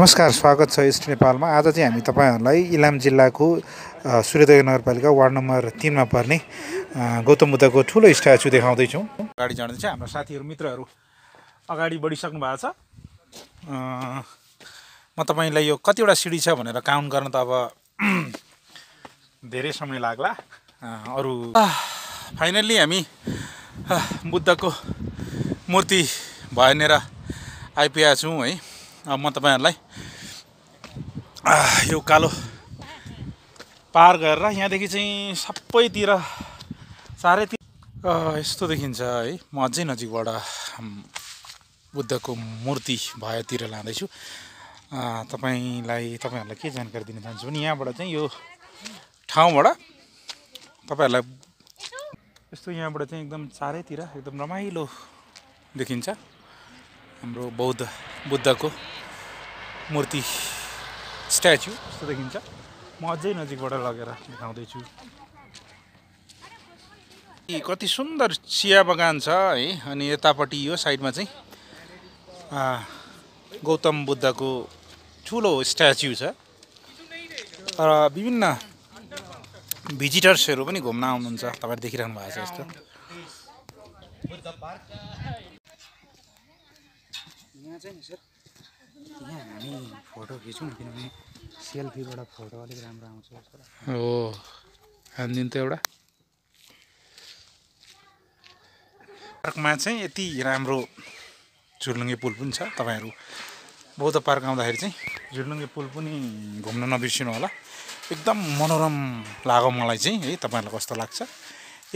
नमस्कार स्वागत छ इस्ट नेपालमा आज चाहिँ हामी तपाईँहरूलाई इलाम जिल्लाको सूर्योदय नगरपालिका वार्ड नम्बर तिनमा पर्ने गौतम बुद्धको ठुलो स्ट्याचु देखाउँदैछौँ अगाडि जाँदैछ हाम्रो साथीहरू मित्रहरू अगाडि बढिसक्नु भएको छ म तपाईँलाई यो कतिवटा सिडी छ भनेर काउन्ट गर्न त अब धेरै समय लाग्ला अरू फाइनल्ली हामी बुद्धको मूर्ति भएनेर आइपुगेका छौँ है अब म तपाईँहरूलाई यो कालो पार गरेर यहाँदेखि चाहिँ सबैतिर चारैतिर यस्तो देखिन्छ है म अझै नजिकबाट बुद्धको मूर्ति भएतिर लाँदैछु तपाईँलाई तपाईँहरूलाई के जानकारी दिन चाहन्छु भने यहाँबाट चाहिँ यो ठाउँबाट तपाईँहरूलाई यस्तो यहाँबाट चाहिँ एकदम चारैतिर एकदम रमाइलो देखिन्छ हाम्रो बौद्ध बुद्धको मूर्ति स्ट्याचु जस्तो देखिन्छ म अझै नजिकबाट लगेर देखाउँदैछु कति सुन्दर चिया बगान छ है अनि यतापट्टि यो साइडमा चाहिँ गौतम बुद्धको ठुलो स्ट्याचु छ र विभिन्न भिजिटर्सहरू पनि घुम्न आउनुहुन्छ तपाईँहरू देखिरहनु भएको छ यस्तो यहाँ चाहिँ यहाँ हामी फोटो खिचौँ किनभने सेल्फीबाट फोटो अलिक राम्रो आउँछ हो त एउटा पार्कमा चाहिँ यति राम्रो झुलुङ्गे पुल पनि छ तपाईँहरू बौद्ध पार्क आउँदाखेरि चाहिँ झुलुङ्गे पुल पनि घुम्न नबिर्सिनु होला एकदम मनोरम लाग्यो मलाई चाहिँ है तपाईँहरूलाई कस्तो लाग्छ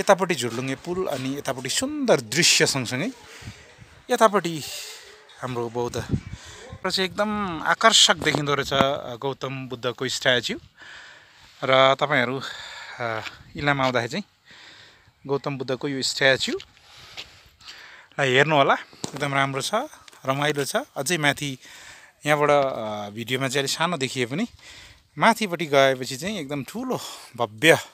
यतापट्टि झुलुङ्गे पुल अनि यतापट्टि सुन्दर दृश्य सँगसँगै यतापट्टि हाम्रो बौद्ध क्षेत्र चाहिँ एकदम आकर्षक देखिँदो रहेछ गौतम बुद्धको स्ट्याच्यु र तपाईँहरू इलाम आउँदाखेरि चाहिँ गौतम बुद्धको यो स्ट्याच्युलाई हेर्नुहोला एकदम राम्रो छ रमाइलो छ अझै माथि यहाँबाट भिडियोमा चाहिँ अलिक सानो देखिए पनि माथिपट्टि गएपछि चाहिँ एकदम ठुलो भव्य